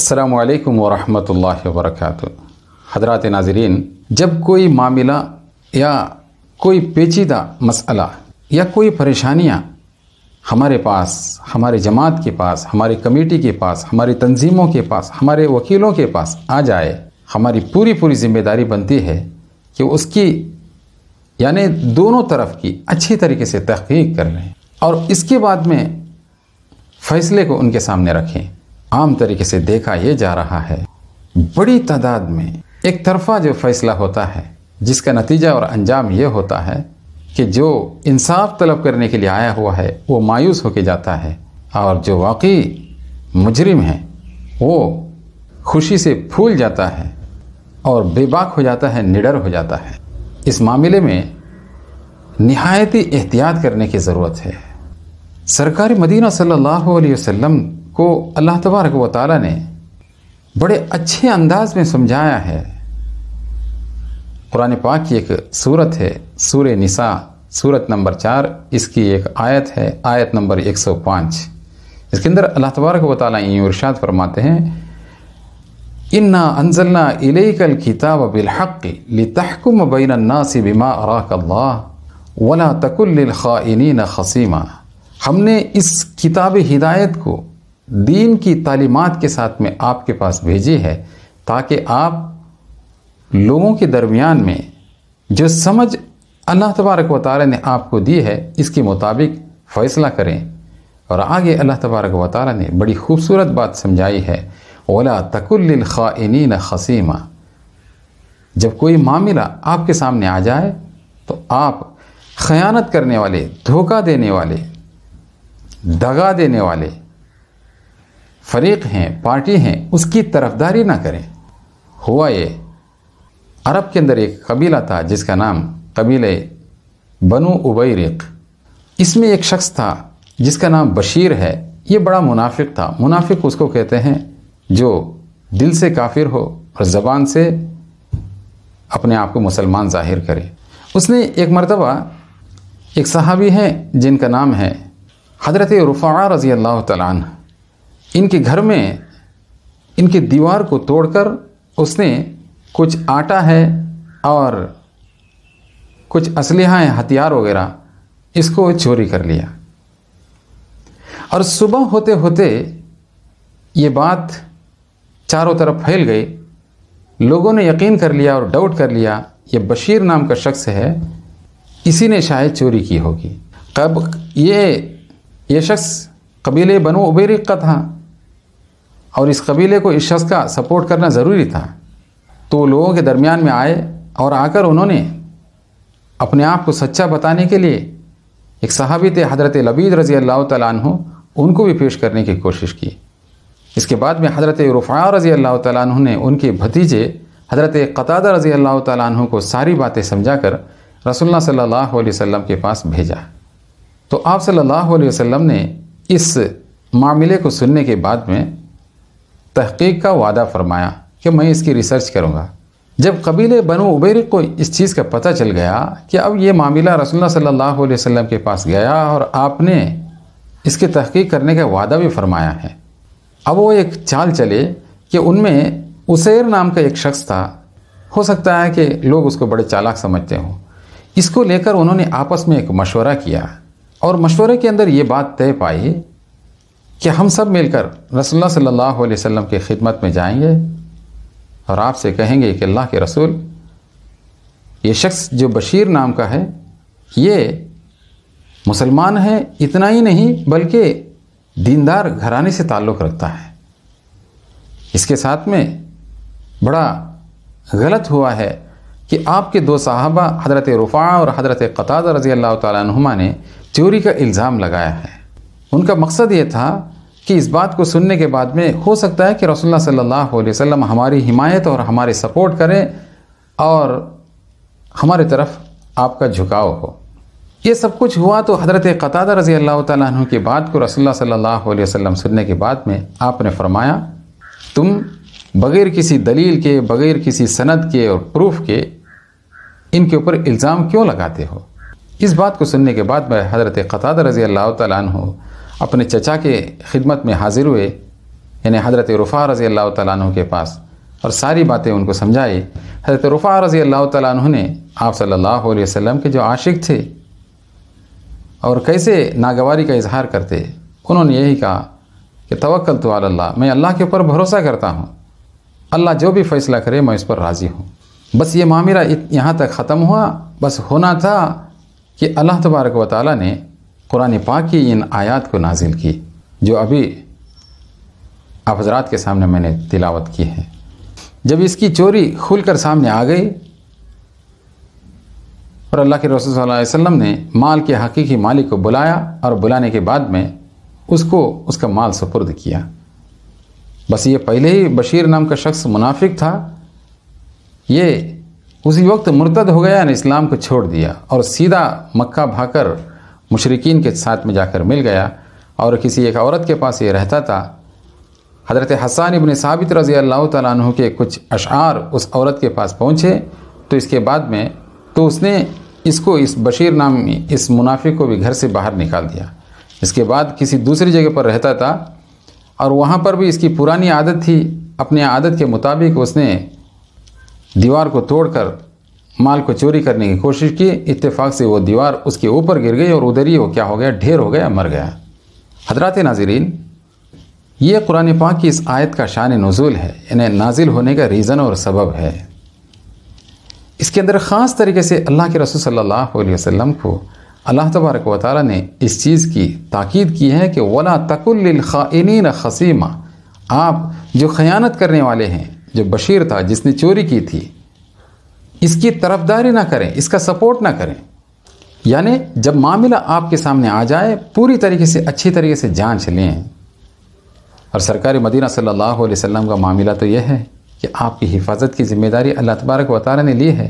अल्लाम वरहमल वर्क हजरत नाजरीन जब कोई मामला या कोई पेचीदा मसला या कोई परेशानियाँ हमारे पास हमारे जमात के पास हमारी कमेटी के पास हमारी तंजीमों के पास हमारे वकीलों के पास आ जाए हमारी पूरी पूरी जिम्मेदारी बनती है कि उसकी यानी दोनों तरफ की अच्छी तरीके से तहकीक कर लें और इसके बाद में फ़ैसले को उनके सामने रखें आम तरीके से देखा ये जा रहा है बड़ी तादाद में एक तरफा जो फैसला होता है जिसका नतीजा और अंजाम ये होता है कि जो इंसाफ तलब करने के लिए आया हुआ है वो मायूस होके जाता है और जो वाकई मुजरिम है वो खुशी से फूल जाता है और बेबाक हो जाता है निडर हो जाता है इस मामले में नहायती एहतियात करने की ज़रूरत है सरकारी मदीना सल्लल्लाहु अलैहि वसल्लम को अल्लाह तबारक व ताली ने बड़े अच्छे अंदाज में समझाया है कुरान पाक की एक सूरत है सूर निसा सूरत नंबर चार इसकी एक आयत है आयत नंबर 105 इसके अंदर अल्लाह तबारक व ताली इरशाद फरमाते हैं इन्ना अनजलना इलेकल किताब बिलहक़ लितहकुम बैन नासी बिमा अल्लाह वला तकुल्ल ख़ाइनीन खसीमा हमने इस किताब हिदायत को दीन की तालीमत के साथ में आपके पास भेजी है ताकि आप लोगों के दरमियान में जो समझ अल्लाह तबारक व ने आपको दी है इसके मुताबिक फ़ैसला करें और आगे अल्लाह तबारक व ने बड़ी खूबसूरत बात समझाई है ओला तकुल्लिन ख़ाइन खसीमा जब कोई मामला आपके सामने आ जाए तो आप खयानत करने वाले धोखा देने वाले दगा देने वाले फरीक हैं पार्टी हैं उसकी तरफदारी ना करें हुआ ये अरब के अंदर एक कबीला था जिसका नाम कबीले बनु उबैरिक इसमें एक शख्स था जिसका नाम बशीर है ये बड़ा मुनाफिक था मुनाफिक उसको कहते हैं जो दिल से काफिर हो और ज़बान से अपने आप को मुसलमान जाहिर करे उसने एक मरतबा एक सहाबी हैं जिनका नाम है हज़रत रफ़ा रज़ी अल्लाह तन इनके घर में इनके दीवार को तोड़कर उसने कुछ आटा है और कुछ हैं हथियार वगैरह इसको चोरी कर लिया और सुबह होते होते ये बात चारों तरफ फैल गई लोगों ने यकीन कर लिया और डाउट कर लिया ये बशीर नाम का शख्स है इसी ने शायद चोरी की होगी कब ये ये शख्स कबीले बनो उबेरिक का था और इस कबीले को इस शख्स का सपोर्ट करना ज़रूरी था तो लोगों के दरमियान में आए और आकर उन्होंने अपने आप को सच्चा बताने के लिए एक सहाबी थे हज़रत लबीद रज़ी अल्लाह तु उनको भी पेश करने की कोशिश की इसके बाद में हज़रत रफ़ा रज़ी अल्लाह तु ने उनके भतीजे हज़रत कतादा रज़ी अल्लाह तु को सारी बातें समझा कर रसोल्ला सल्ला वसम के पास भेजा तो आप सल्ला अलैहि ने इस मामले को सुनने के बाद में तहकीक का वादा फरमाया कि मैं इसकी रिसर्च करूँगा जब कबीले बनो उबेर को इस चीज़ का पता चल गया कि अब ये मामला रसोल्ला सल्लल्लाहु वसम के पास गया और आपने इसकी तहकीक करने का वादा भी फरमाया है अब वो एक चाल चले कि उनमें उसेर नाम का एक शख्स था हो सकता है कि लोग उसको बड़े चालाक समझते हों इसको लेकर उन्होंने आपस में एक मशवरा किया और मशवरे के अंदर ये बात तय पाई कि हम सब मिलकर रसोल्ला सल्लल्लाहु अलैहि वसल्लम की खिदमत में जाएंगे और आपसे कहेंगे कि अल्लाह के रसूल ये शख्स जो बशीर नाम का है ये मुसलमान है इतना ही नहीं बल्कि दीनदार घराने से ताल्लुक़ रखता है इसके साथ में बड़ा गलत हुआ है कि आपके दो साहबा हज़रत रुफ़ा और हज़रत कतार रज़ी अल्लाह तुमा ने चोरी का इल्ज़ाम लगाया है उनका मकसद ये था कि इस बात को सुनने के बाद में हो सकता है कि रसोल्ला सल्ला वसम हमारी हिमायत और हमारे सपोर्ट करें और हमारे तरफ आपका झुकाव हो ये सब कुछ हुआ तो हज़रत क़तादा रज़ी अल्लाह तु की बात को रसोल्ला सल्ला वसम सुनने के बाद में आपने फरमाया तुम बग़ैर किसी दलील के बग़ैर किसी सनद के और प्रूफ के इनके ऊपर इल्ज़ाम क्यों लगाते हो इस बात को सुनने के बाद में हज़रत क़तादा रज़ी अल्लाह तु अपने चचा के खिदमत में हाजिर हुए यानी हज़रत रुफ़ा रज़ी अल्लाह तु के पास और सारी बातें उनको समझाई हज़रत रुफ़ा रज़ी अल्लाह तु ने आप सल्लल्लाहु अलैहि वसल्लम के जो आशिक थे और कैसे नागवारी का इजहार करते उन्होंने यही कहा कि तवक्ल तो अल्लाह मैं अल्लाह के ऊपर भरोसा करता हूँ अल्लाह जो भी फ़ैसला करे मैं इस पर राज़ी हूँ बस ये मामला यहाँ तक ख़त्म हुआ बस होना था कि अल्लाह तबारक वाली ने कुरान पाक की इन आयात को नाजिल की जो अभी आप हजरात के सामने मैंने तिलावत की है जब इसकी चोरी खुल कर सामने आ गई और अल्लाह के रसूल वसल्लम ने माल के हकीकी मालिक को बुलाया और बुलाने के बाद में उसको उसका माल सुपुर्द किया बस ये पहले ही बशीर नाम का शख्स मुनाफिक था ये उसी वक्त मुर्तद हो गया ने इस्लाम को छोड़ दिया और सीधा मक्का भाकर मुशरकिन के साथ में जाकर मिल गया और किसी एक औरत के पास ये रहता था हज़रत हसान इबन साबित रज़ी अल्लाह तु के कुछ अशार उस औरत के पास पहुँचे तो इसके बाद में तो उसने इसको इस बशीर नाम इस मुनाफिक को भी घर से बाहर निकाल दिया इसके बाद किसी दूसरी जगह पर रहता था और वहाँ पर भी इसकी पुरानी आदत थी अपने आदत के मुताबिक उसने दीवार को तोड़कर माल को चोरी करने की कोशिश की इत्तेफाक से वो दीवार उसके ऊपर गिर गई और उधर ही वो क्या हो गया ढेर हो गया मर गया हज़रत नाजरीन ये कुरान पाक की इस आयत का शान नज़ुल है इन्हें नाजिल होने का रीज़न और सबब है इसके अंदर ख़ास तरीके से अल्लाह के रसूल सल्लल्लाहु अलैहि वसल्लम को अल्लाह तबारक व ताली ने इस चीज़ की ताक़ीद की है कि वला तकुल्लिन खसीमा आप जो ख़यानत करने वाले हैं जो बशीर था जिसने चोरी की थी इसकी तरफदारी ना करें इसका सपोर्ट ना करें यानी जब मामला आपके सामने आ जाए पूरी तरीके से अच्छी तरीके से जांच लें और सरकारी मदीना सल्लल्लाहु अलैहि वसल्लम का मामला तो यह है कि आपकी हिफाजत की ज़िम्मेदारी अल्लाह तबारक वतारा ने ली है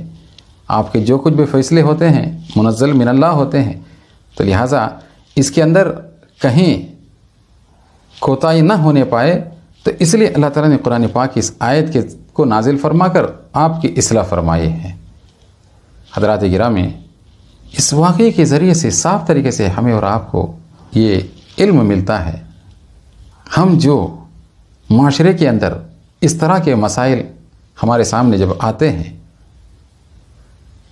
आपके जो कुछ भी फैसले होते हैं मुनज़ल मिनल्ला होते हैं तो लिहाजा इसके अंदर कहीं कोताही ना होने पाए तो इसलिए अल्लाह ताला ने कुरान पाक की इस आयत के को नाजिल फरमा कर आपकी असलाह फरमाए हैं हजरात गिरा में इस वाक़े के ज़रिए से साफ तरीके से हमें और आपको ये इल्म मिलता है हम जो माशरे के अंदर इस तरह के मसाइल हमारे सामने जब आते हैं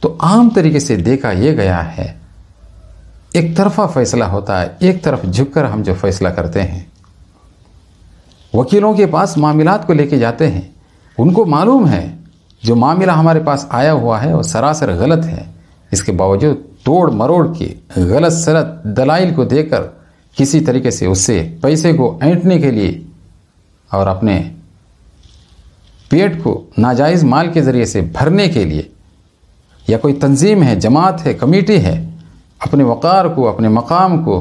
तो आम तरीके से देखा यह गया है एक तरफा फैसला होता है एक तरफ झुककर हम जो फैसला करते हैं वकीलों के पास मामला को लेके जाते हैं उनको मालूम है जो मामला हमारे पास आया हुआ है वो सरासर गलत है इसके बावजूद तोड़ मरोड़ के गलत सलत दलाइल को देकर किसी तरीके से उससे पैसे को ऐंठने के लिए और अपने पेट को नाजायज़ माल के ज़रिए से भरने के लिए या कोई तंजीम है जमात है कमेटी है अपने वक़ार को अपने मकाम को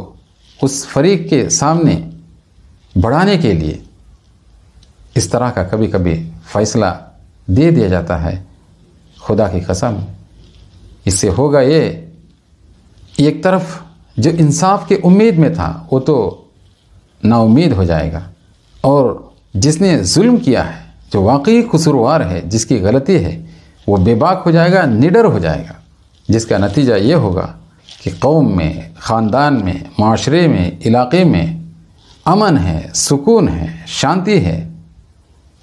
उस फरीक के सामने बढ़ाने के लिए इस तरह का कभी कभी फ़ैसला दे दिया जाता है खुदा की कसम इससे होगा ये एक तरफ जो इंसाफ के उम्मीद में था वो तो नाउमीद हो जाएगा और जिसने जुल्म किया है जो वाकई कसूरवार है जिसकी गलती है वो बेबाक हो जाएगा निडर हो जाएगा जिसका नतीजा ये होगा कि कौम में ख़ानदान में माशरे में इलाके में अमन है सुकून है शांति है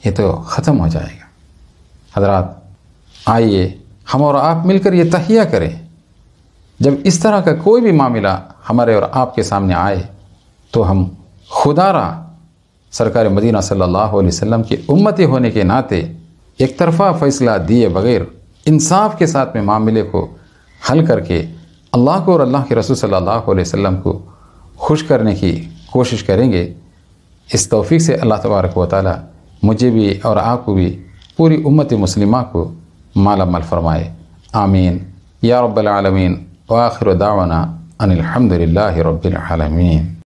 ये तो ख़त्म हो जाएगा हजरात आइए हम और आप मिलकर ये तहिया करें जब इस तरह का कोई भी मामला हमारे और आपके सामने आए तो हम खुदारा सरकार मदीना सल्लल्लाहु अलैहि वसल्लम की उम्मती होने के नाते एक तरफ़ा फ़ैसला दिए बगैर इंसाफ के साथ में मामले को हल करके अल्लाह को और अल्लाह के रसूल सल्लल्लाहु अलैहि वसल्लम को खुश करने की कोशिश करेंगे इस तौफीक से अल्लाह तबारक वाली मुझे भी और आपको भी پوری امت مسلمہ کو مالا مال فرمائے آمین یا رب العالمین وآخر دعوانا ان الحمدللہ رب العالمین